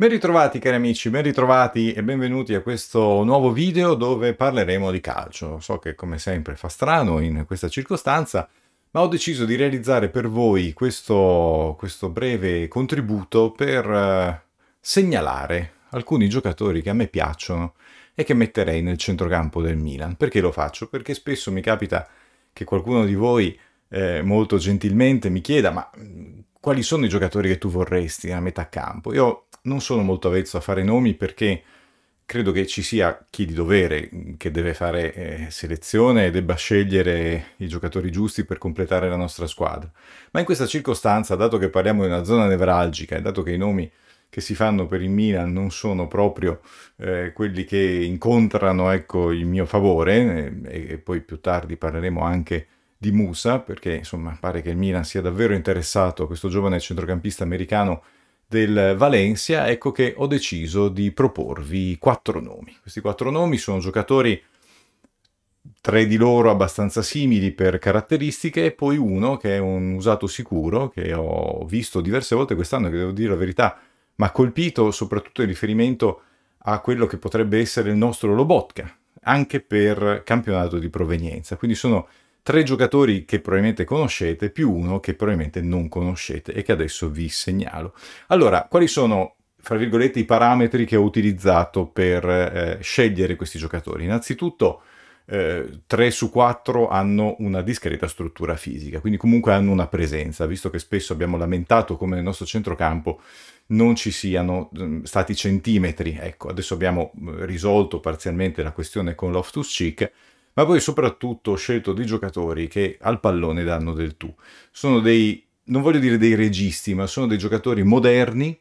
Ben ritrovati cari amici, ben ritrovati e benvenuti a questo nuovo video dove parleremo di calcio. So che come sempre fa strano in questa circostanza, ma ho deciso di realizzare per voi questo, questo breve contributo per eh, segnalare alcuni giocatori che a me piacciono e che metterei nel centrocampo del Milan. Perché lo faccio? Perché spesso mi capita che qualcuno di voi eh, molto gentilmente mi chieda ma quali sono i giocatori che tu vorresti a metà campo? Io non sono molto avvezzo a fare nomi perché credo che ci sia chi di dovere che deve fare eh, selezione e debba scegliere i giocatori giusti per completare la nostra squadra. Ma in questa circostanza, dato che parliamo di una zona nevralgica e dato che i nomi che si fanno per il Milan non sono proprio eh, quelli che incontrano ecco, il mio favore, eh, e, e, poi più tardi parleremo anche di Musa, perché insomma pare che il Milan sia davvero interessato a questo giovane centrocampista americano del Valencia, ecco che ho deciso di proporvi quattro nomi. Questi quattro nomi sono giocatori, tre di loro abbastanza simili per caratteristiche, e poi uno che è un usato sicuro, che ho visto diverse volte quest'anno, che devo dire la verità, mi ha colpito soprattutto in riferimento a quello che potrebbe essere il nostro Lobotka, anche per campionato di provenienza. Quindi sono tre giocatori che probabilmente conoscete più uno che probabilmente non conoscete e che adesso vi segnalo. Allora, quali sono fra virgolette i parametri che ho utilizzato per eh, scegliere questi giocatori? Innanzitutto eh, 3 su 4 hanno una discreta struttura fisica, quindi comunque hanno una presenza, visto che spesso abbiamo lamentato come nel nostro centrocampo non ci siano mm, stati centimetri. Ecco, adesso abbiamo mm, risolto parzialmente la questione con Loftus Cheek, ma poi soprattutto ho scelto dei giocatori che al pallone danno del tu. Sono dei, non voglio dire dei registi, ma sono dei giocatori moderni,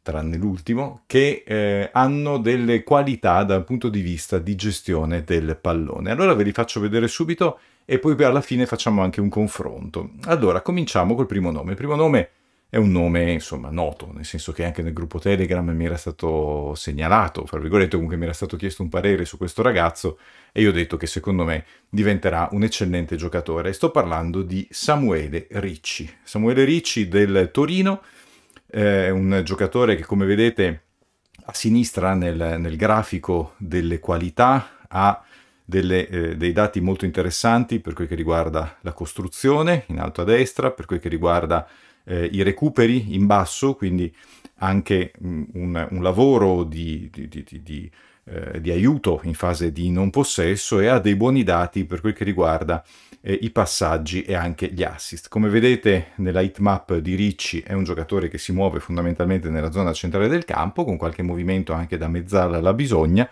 tranne l'ultimo, che eh, hanno delle qualità dal punto di vista di gestione del pallone. Allora ve li faccio vedere subito e poi alla fine facciamo anche un confronto. Allora, cominciamo col primo nome. Il primo nome è è un nome insomma noto, nel senso che anche nel gruppo Telegram mi era stato segnalato, fra virgolette comunque mi era stato chiesto un parere su questo ragazzo e io ho detto che secondo me diventerà un eccellente giocatore. sto parlando di Samuele Ricci, Samuele Ricci del Torino, è eh, un giocatore che come vedete a sinistra nel, nel grafico delle qualità ha delle, eh, dei dati molto interessanti per quel che riguarda la costruzione, in alto a destra, per quel che riguarda eh, i recuperi in basso, quindi anche mm, un, un lavoro di, di, di, eh, di, aiuto in fase di non possesso e ha dei buoni dati per quel che riguarda eh, i passaggi e anche gli assist. Come vedete nella hitmap di Ricci è un giocatore che si muove fondamentalmente nella zona centrale del campo con qualche movimento anche da mezzala alla bisogna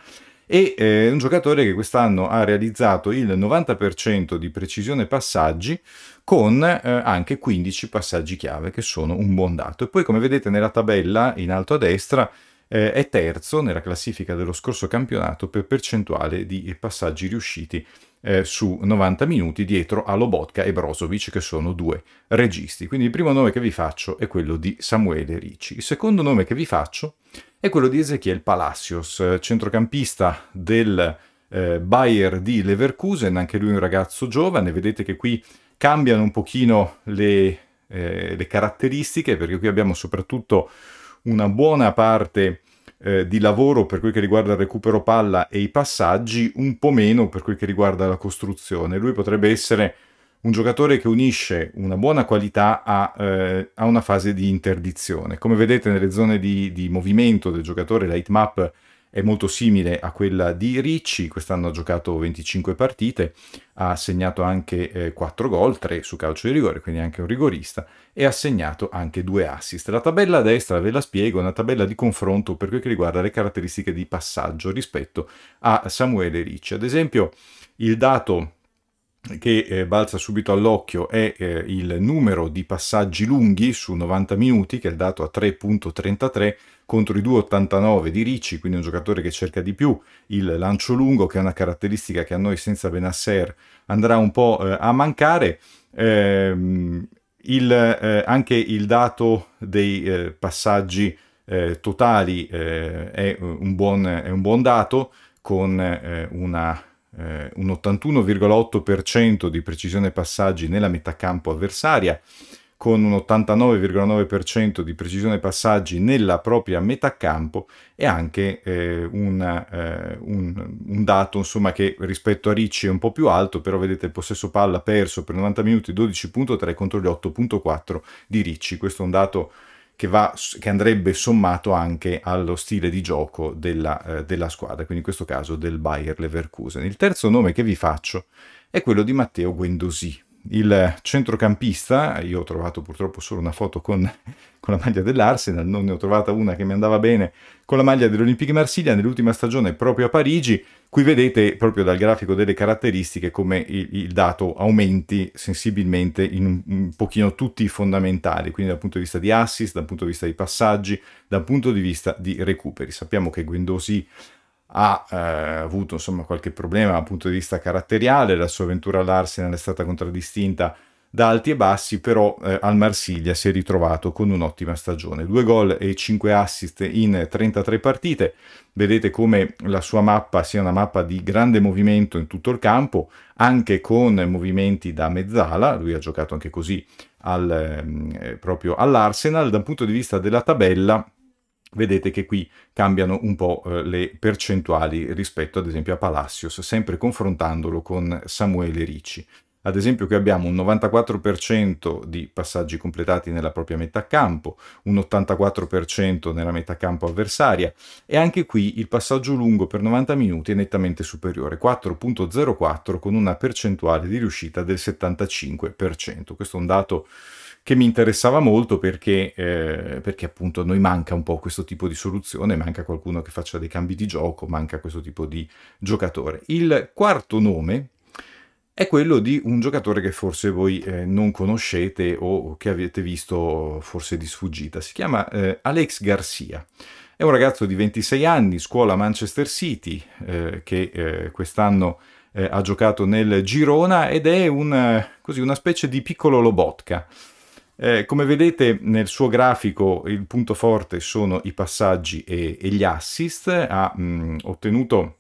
e eh, un giocatore che quest'anno ha realizzato il 90% di precisione passaggi con eh, anche 15 passaggi chiave che sono un buon dato. E poi come vedete nella tabella in alto a destra eh, è terzo nella classifica dello scorso campionato per percentuale di passaggi riusciti eh, su 90 minuti dietro a Lobotka e Brozovic che sono due registi. Quindi il primo nome che vi faccio è quello di Samuele Ricci. Il secondo nome che vi faccio è è quello di Ezechiel Palacios, centrocampista del eh, Bayer di Leverkusen, anche lui un ragazzo giovane, vedete che qui cambiano un pochino le, eh, le caratteristiche perché qui abbiamo soprattutto una buona parte eh, di lavoro per quel che riguarda il recupero palla e i passaggi, un po' meno per quel che riguarda la costruzione. Lui potrebbe essere un giocatore che unisce una buona qualità a, eh, a una fase di interdizione. Come vedete nelle zone di, di movimento del giocatore, la hitmap è molto simile a quella di Ricci, quest'anno ha giocato 25 partite, ha segnato anche eh, 4 gol, 3 su calcio di rigore, quindi anche un rigorista, e ha segnato anche 2 assist. La tabella a destra ve la spiego, è una tabella di confronto per quel che riguarda le caratteristiche di passaggio rispetto a Samuele Ricci. Ad esempio il dato che eh, balza subito all'occhio è eh, il numero di passaggi lunghi su 90 minuti, che è il dato a 3.33 contro i 2.89 di Ricci, quindi un giocatore che cerca di più il lancio lungo, che è una caratteristica che a noi senza Benasser andrà un po' eh, a mancare. Ehm, il, eh, anche il dato dei eh, passaggi eh, totali è un, buon, è, un buon, dato con una eh, un 81,8% di precisione passaggi nella metà campo avversaria, con un 89,9% di precisione passaggi nella propria metà campo e anche eh, una, eh, un, un, dato insomma, che rispetto a Ricci è un po' più alto, però vedete il possesso palla perso per 90 minuti 12.3 contro gli 8.4 di Ricci. Questo è un dato che, va, che andrebbe sommato anche allo stile di gioco della, eh, della squadra, quindi in questo caso del Bayer Leverkusen. Il terzo nome che vi faccio è quello di Matteo Guendosì, il centrocampista, io ho trovato purtroppo solo una foto con, con, la maglia dell'Arsenal, non ne ho trovata una che mi andava bene con la maglia dell'Olympique Marsiglia nell'ultima stagione proprio a Parigi. Qui vedete proprio dal grafico delle caratteristiche come il, il dato aumenti sensibilmente in un, un, pochino tutti i fondamentali, quindi dal punto di vista di assist, dal punto di vista di passaggi, dal punto di vista di recuperi. Sappiamo che Guendosì ha eh, avuto insomma qualche problema dal punto di vista caratteriale, la sua avventura all'Arsenal è stata contraddistinta da alti e bassi, però eh, al Marsiglia si è ritrovato con un'ottima stagione. Due gol e 5 assist in 33 partite. Vedete come la sua mappa sia una mappa di grande movimento in tutto il campo, anche con movimenti da mezzala, lui ha giocato anche così al, ehm, eh, proprio all'Arsenal. Dal punto di vista della tabella, vedete che qui cambiano un po' eh, le percentuali rispetto ad esempio a Palacios, sempre confrontandolo con Samuele Ricci. Ad esempio qui abbiamo un 94% di passaggi completati nella propria metà campo, un 84% nella metà campo avversaria e anche qui il passaggio lungo per 90 minuti è nettamente superiore, 4.04 con una percentuale di riuscita del 75%. Questo è un dato che mi interessava molto perché, eh, perché appunto a noi manca un po' questo tipo di soluzione, manca qualcuno che faccia dei cambi di gioco, manca questo tipo di giocatore. Il quarto nome è quello di un giocatore che forse voi eh, non conoscete o che avete visto forse di sfuggita. Si chiama eh, Alex Garcia. È un ragazzo di 26 anni, scuola Manchester City, eh, che eh, quest'anno eh, ha giocato nel Girona ed è un, eh, così, una specie di piccolo Lobotka. Eh, come vedete nel suo grafico il punto forte sono i passaggi e, e gli assist, ha mh, mm, ottenuto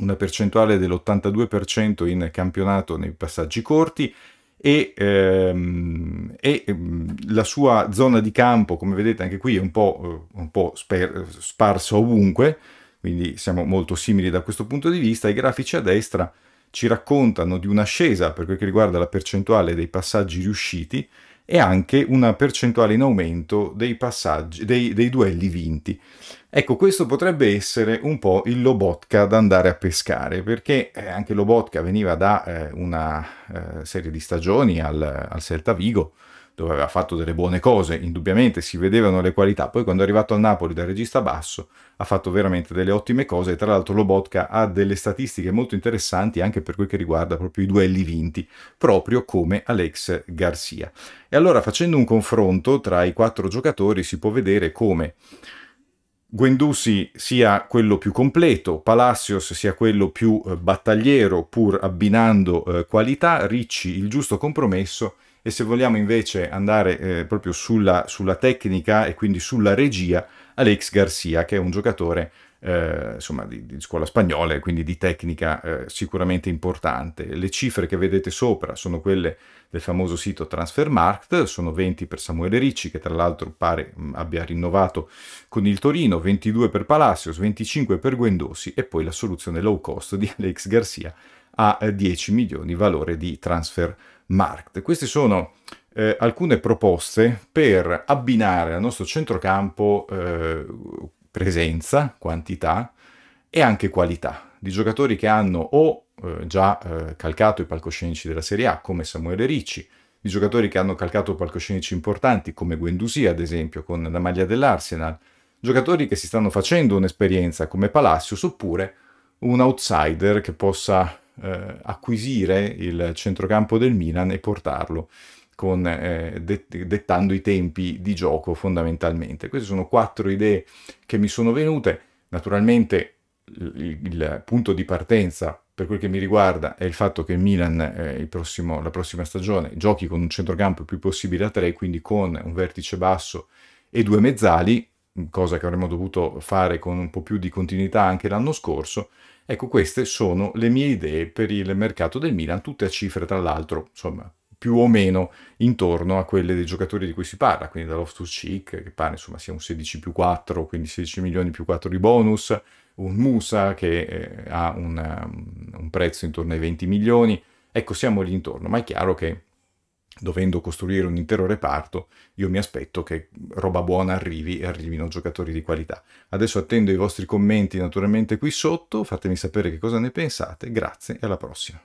una percentuale dell'82% in campionato nei passaggi corti e, ehm, e mm, la sua zona di campo, come vedete anche qui, è un po', eh, un po sparsa ovunque, quindi siamo molto simili da questo punto di vista. I grafici a destra ci raccontano di un'ascesa per quel che riguarda la percentuale dei passaggi riusciti, e anche una percentuale in aumento dei, passaggi, dei, dei duelli vinti. Ecco, questo potrebbe essere un po' il Lobotka da andare a pescare, perché eh, anche Lobotka veniva da eh, una eh, serie di stagioni al, al Celta Vigo, dove aveva fatto delle buone cose, indubbiamente si vedevano le qualità, poi quando è arrivato al Napoli da regista basso ha fatto veramente delle ottime cose e tra l'altro Lobotka ha delle statistiche molto interessanti anche per quel che riguarda proprio i duelli vinti, proprio come Alex Garcia. E allora facendo un confronto tra i quattro giocatori si può vedere come Guendouzi sia quello più completo, Palacios sia quello più eh, battagliero pur abbinando eh, qualità, Ricci il giusto compromesso e se vogliamo invece andare eh, proprio sulla, sulla, tecnica e quindi sulla regia, Alex Garcia, che è un giocatore eh, insomma, di, di, scuola spagnola e quindi di tecnica eh, sicuramente importante. Le cifre che vedete sopra sono quelle del famoso sito Transfermarkt, sono 20 per Samuele Ricci, che tra l'altro pare mh, mm, abbia rinnovato con il Torino, 22 per Palacios, 25 per Guendossi e poi la soluzione low cost di Alex Garcia a 10 eh, milioni valore di transfer market. Queste sono eh, alcune proposte per abbinare al nostro centrocampo eh, presenza, quantità e anche qualità di giocatori che hanno o eh, già eh, calcato i palcoscenici della Serie A come Samuele Ricci, di giocatori che hanno calcato palcoscenici importanti come Guendusi ad esempio con la maglia dell'Arsenal, giocatori che si stanno facendo un'esperienza come Palacios oppure un outsider che possa eh, acquisire il centrocampo del Milan e portarlo. Con, eh, det dettando i tempi di gioco fondamentalmente. Queste sono quattro idee che mi sono venute. Naturalmente il, il punto di partenza per quel che mi riguarda è il fatto che il Milan eh, il prossimo, la prossima stagione giochi con un centrocampo il più possibile a tre, quindi con un vertice basso e due mezzali, cosa che avremmo dovuto fare con un po' più di continuità anche l'anno scorso. Ecco, queste sono le mie idee per il mercato del Milan, tutte a cifre tra l'altro, insomma, più o meno intorno a quelle dei giocatori di cui si parla, quindi da Loftus Cheek, che pare insomma sia un 16 più 4, quindi 16 milioni più 4 di bonus, un Musa che eh, ha un, um, un prezzo intorno ai 20 milioni, ecco siamo lì intorno, ma è chiaro che dovendo costruire un intero reparto, io mi aspetto che roba buona arrivi e arrivino giocatori di qualità. Adesso attendo i vostri commenti naturalmente qui sotto, fatemi sapere che cosa ne pensate, grazie e alla prossima.